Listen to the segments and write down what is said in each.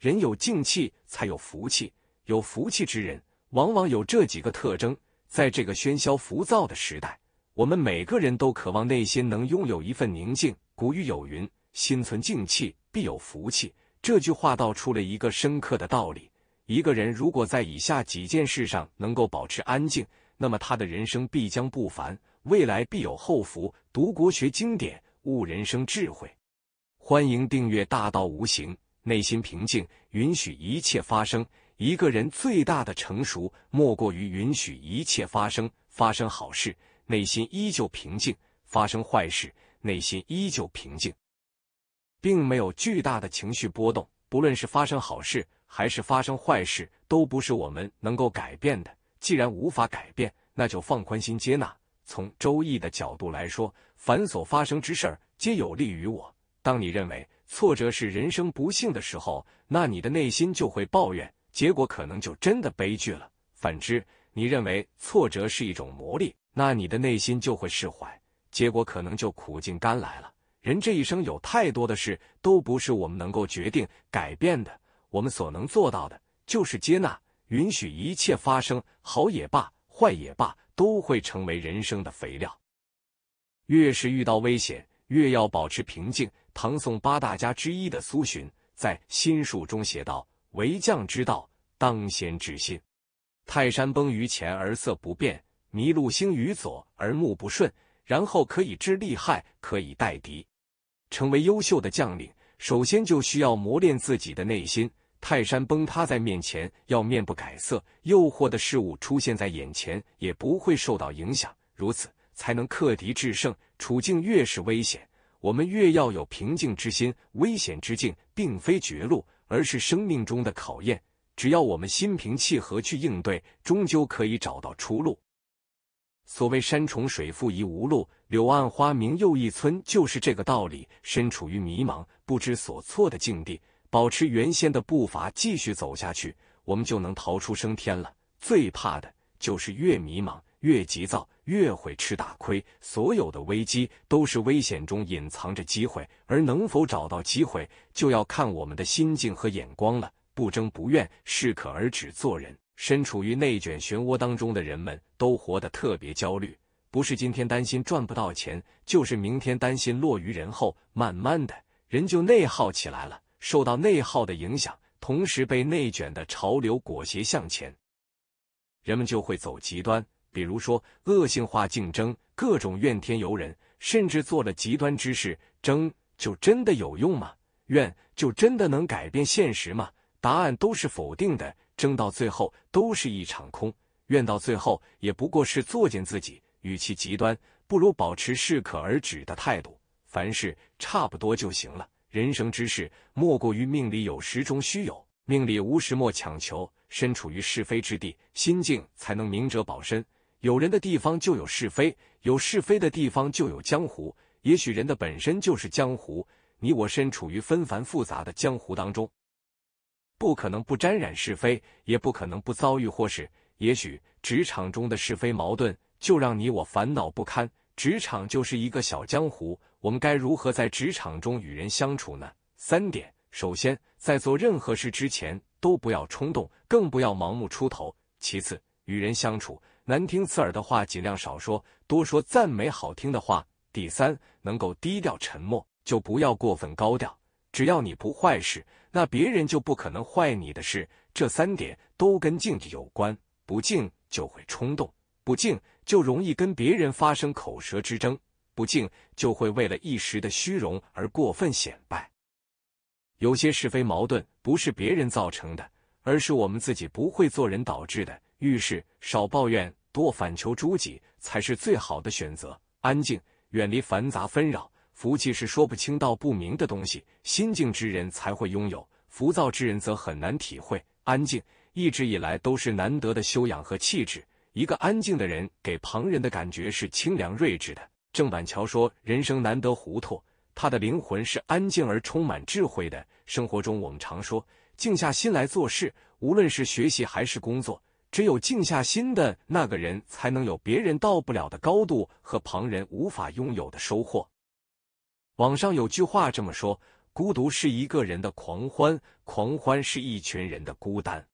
人有静气，才有福气。有福气之人，往往有这几个特征。在这个喧嚣浮躁的时代，我们每个人都渴望内心能拥有一份宁静。古语有云：“心存静气，必有福气。”这句话道出了一个深刻的道理。一个人如果在以下几件事上能够保持安静，那么他的人生必将不凡，未来必有后福。读国学经典，悟人生智慧。欢迎订阅《大道无形》。内心平静，允许一切发生。一个人最大的成熟，莫过于允许一切发生。发生好事，内心依旧平静；发生坏事，内心依旧平静，并没有巨大的情绪波动。不论是发生好事，还是发生坏事，都不是我们能够改变的。既然无法改变，那就放宽心，接纳。从《周易》的角度来说，凡所发生之事，皆有利于我。当你认为，挫折是人生不幸的时候，那你的内心就会抱怨，结果可能就真的悲剧了。反之，你认为挫折是一种磨砺，那你的内心就会释怀，结果可能就苦尽甘来了。人这一生有太多的事都不是我们能够决定、改变的，我们所能做到的就是接纳、允许一切发生，好也罢，坏也罢，都会成为人生的肥料。越是遇到危险，越要保持平静。唐宋八大家之一的苏洵在《心术》中写道：“为将之道，当先治心。泰山崩于前而色不变，麋鹿兴于左而目不顺，然后可以知利害，可以待敌。成为优秀的将领，首先就需要磨练自己的内心。泰山崩塌在面前，要面不改色；诱惑的事物出现在眼前，也不会受到影响。如此，才能克敌制胜。处境越是危险。”我们越要有平静之心，危险之境并非绝路，而是生命中的考验。只要我们心平气和去应对，终究可以找到出路。所谓“山重水复疑无路，柳暗花明又一村”，就是这个道理。身处于迷茫、不知所措的境地，保持原先的步伐继续走下去，我们就能逃出升天了。最怕的就是越迷茫越急躁。越会吃大亏。所有的危机都是危险中隐藏着机会，而能否找到机会，就要看我们的心境和眼光了。不争不怨，适可而止，做人。身处于内卷漩涡当中的人们，都活得特别焦虑，不是今天担心赚不到钱，就是明天担心落于人后。慢慢的，人就内耗起来了。受到内耗的影响，同时被内卷的潮流裹挟向前，人们就会走极端。比如说，恶性化竞争，各种怨天尤人，甚至做了极端之事，争就真的有用吗？怨就真的能改变现实吗？答案都是否定的。争到最后都是一场空，怨到最后也不过是作践自己。与其极端，不如保持适可而止的态度。凡事差不多就行了。人生之事，莫过于命里有时终须有，命里无时莫强求。身处于是非之地，心境才能明哲保身。有人的地方就有是非，有是非的地方就有江湖。也许人的本身就是江湖，你我身处于纷繁复杂的江湖当中，不可能不沾染是非，也不可能不遭遇祸事。也许职场中的是非矛盾就让你我烦恼不堪。职场就是一个小江湖，我们该如何在职场中与人相处呢？三点：首先，在做任何事之前都不要冲动，更不要盲目出头；其次，与人相处。难听刺耳的话尽量少说，多说赞美好听的话。第三，能够低调沉默，就不要过分高调。只要你不坏事，那别人就不可能坏你的事。这三点都跟静有关，不静就会冲动，不静就容易跟别人发生口舌之争，不静就会为了一时的虚荣而过分显摆。有些是非矛盾不是别人造成的，而是我们自己不会做人导致的。遇事少抱怨。多反求诸己，才是最好的选择。安静，远离繁杂纷扰，福气是说不清道不明的东西。心静之人，才会拥有；浮躁之人，则很难体会。安静，一直以来都是难得的修养和气质。一个安静的人，给旁人的感觉是清凉睿智的。郑板桥说：“人生难得糊涂。”他的灵魂是安静而充满智慧的。生活中，我们常说，静下心来做事，无论是学习还是工作。只有静下心的那个人，才能有别人到不了的高度和旁人无法拥有的收获。网上有句话这么说：“孤独是一个人的狂欢，狂欢是一群人的孤单。”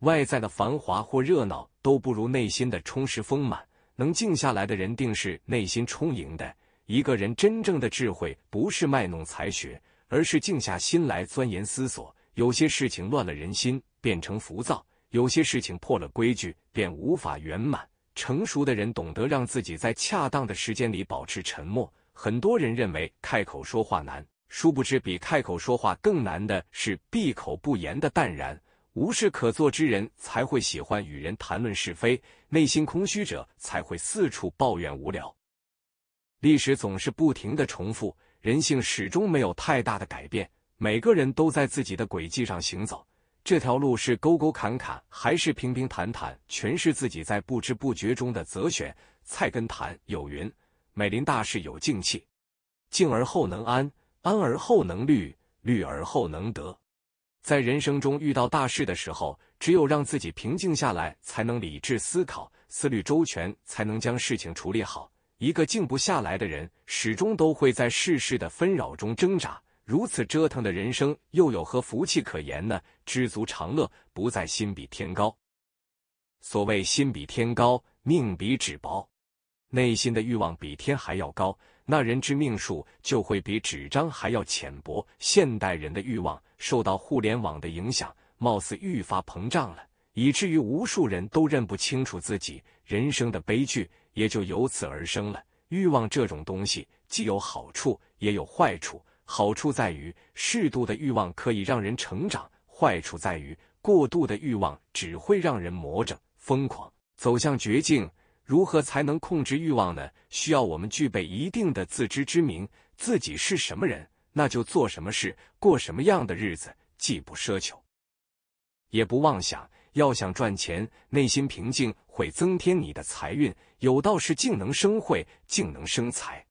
外在的繁华或热闹都不如内心的充实丰满。能静下来的人，定是内心充盈的。一个人真正的智慧，不是卖弄才学，而是静下心来钻研思索。有些事情乱了人心，变成浮躁。有些事情破了规矩，便无法圆满。成熟的人懂得让自己在恰当的时间里保持沉默。很多人认为开口说话难，殊不知比开口说话更难的是闭口不言的淡然。无事可做之人才会喜欢与人谈论是非，内心空虚者才会四处抱怨无聊。历史总是不停的重复，人性始终没有太大的改变。每个人都在自己的轨迹上行走。这条路是沟沟坎坎，还是平平坦坦，全是自己在不知不觉中的择选。菜根谭有云：“美林大事有静气，静而后能安，安而后能虑，虑而后能得。”在人生中遇到大事的时候，只有让自己平静下来，才能理智思考，思虑周全，才能将事情处理好。一个静不下来的人，始终都会在世事的纷扰中挣扎。如此折腾的人生，又有何福气可言呢？知足常乐，不再心比天高。所谓心比天高，命比纸薄，内心的欲望比天还要高，那人之命数就会比纸张还要浅薄。现代人的欲望受到互联网的影响，貌似愈发膨胀了，以至于无数人都认不清楚自己，人生的悲剧也就由此而生了。欲望这种东西，既有好处，也有坏处。好处在于适度的欲望可以让人成长，坏处在于过度的欲望只会让人魔怔、疯狂，走向绝境。如何才能控制欲望呢？需要我们具备一定的自知之明，自己是什么人，那就做什么事，过什么样的日子，既不奢求，也不妄想。要想赚钱，内心平静会增添你的财运。有道是：静能生慧，静能生财。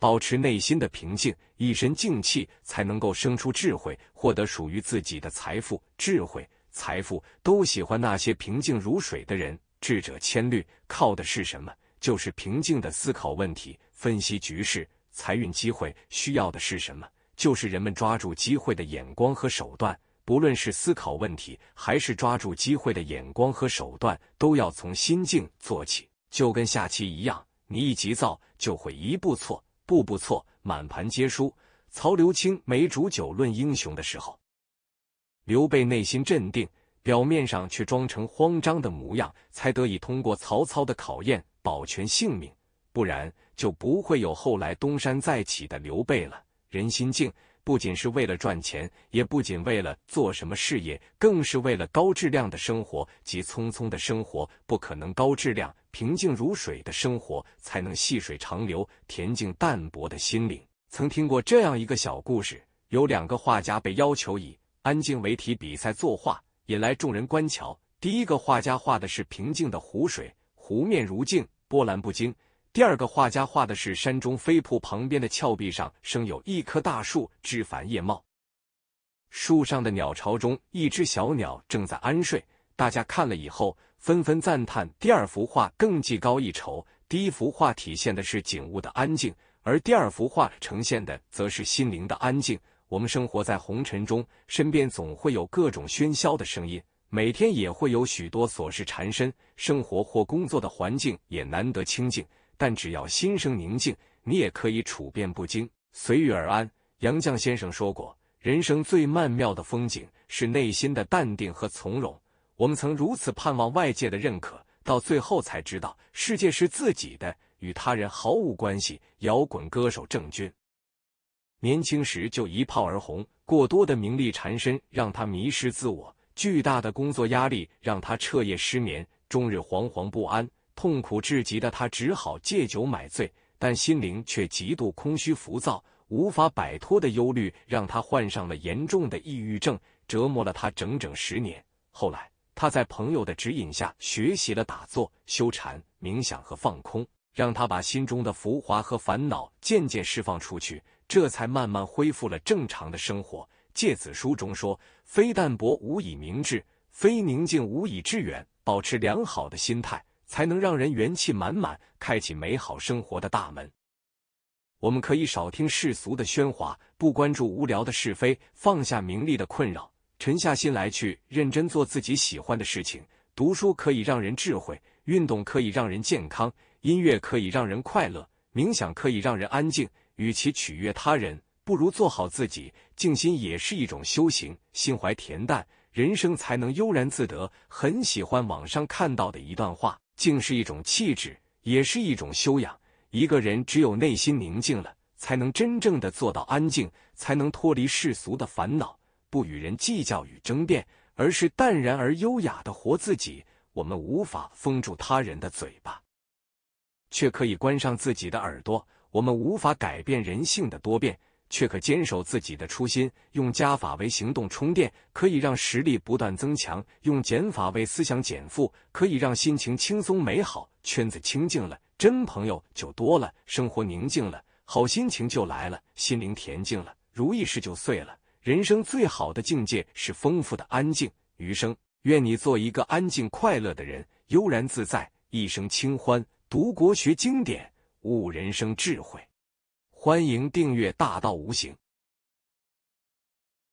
保持内心的平静，一身静气，才能够生出智慧，获得属于自己的财富。智慧、财富都喜欢那些平静如水的人。智者千虑，靠的是什么？就是平静的思考问题、分析局势。财运机会需要的是什么？就是人们抓住机会的眼光和手段。不论是思考问题，还是抓住机会的眼光和手段，都要从心境做起。就跟下棋一样，你一急躁，就会一步错。步步错，满盘皆输。曹刘青没煮酒论英雄的时候，刘备内心镇定，表面上却装成慌张的模样，才得以通过曹操的考验，保全性命。不然，就不会有后来东山再起的刘备了。人心静，不仅是为了赚钱，也不仅为了做什么事业，更是为了高质量的生活及匆匆的生活，不可能高质量。平静如水的生活才能细水长流，恬静淡泊的心灵。曾听过这样一个小故事：有两个画家被要求以安静为题比赛作画，引来众人观瞧。第一个画家画的是平静的湖水，湖面如镜，波澜不惊；第二个画家画的是山中飞瀑旁边的峭壁上生有一棵大树，枝繁叶茂，树上的鸟巢中一只小鸟正在安睡。大家看了以后。纷纷赞叹，第二幅画更技高一筹。第一幅画体现的是景物的安静，而第二幅画呈现的则是心灵的安静。我们生活在红尘中，身边总会有各种喧嚣的声音，每天也会有许多琐事缠身，生活或工作的环境也难得清静。但只要心生宁静，你也可以处变不惊，随遇而安。杨绛先生说过：“人生最曼妙的风景是内心的淡定和从容。”我们曾如此盼望外界的认可，到最后才知道世界是自己的，与他人毫无关系。摇滚歌手郑钧，年轻时就一炮而红，过多的名利缠身让他迷失自我，巨大的工作压力让他彻夜失眠，终日惶惶不安。痛苦至极的他只好借酒买醉，但心灵却极度空虚浮躁，无法摆脱的忧虑让他患上了严重的抑郁症，折磨了他整整十年。后来。他在朋友的指引下学习了打坐、修禅、冥想和放空，让他把心中的浮华和烦恼渐渐释放出去，这才慢慢恢复了正常的生活。《诫子书》中说：“非淡泊无以明志，非宁静无以致远。”保持良好的心态，才能让人元气满满，开启美好生活的大门。我们可以少听世俗的喧哗，不关注无聊的是非，放下名利的困扰。沉下心来，去认真做自己喜欢的事情。读书可以让人智慧，运动可以让人健康，音乐可以让人快乐，冥想可以让人安静。与其取悦他人，不如做好自己。静心也是一种修行，心怀恬淡，人生才能悠然自得。很喜欢网上看到的一段话：，静是一种气质，也是一种修养。一个人只有内心宁静了，才能真正的做到安静，才能脱离世俗的烦恼。不与人计较与争辩，而是淡然而优雅的活自己。我们无法封住他人的嘴巴，却可以关上自己的耳朵。我们无法改变人性的多变，却可坚守自己的初心。用加法为行动充电，可以让实力不断增强；用减法为思想减负，可以让心情轻松美好。圈子清净了，真朋友就多了；生活宁静了，好心情就来了；心灵恬静了，如意事就碎了。人生最好的境界是丰富的安静。余生，愿你做一个安静快乐的人，悠然自在，一生清欢。读国学经典，悟人生智慧。欢迎订阅《大道无形》。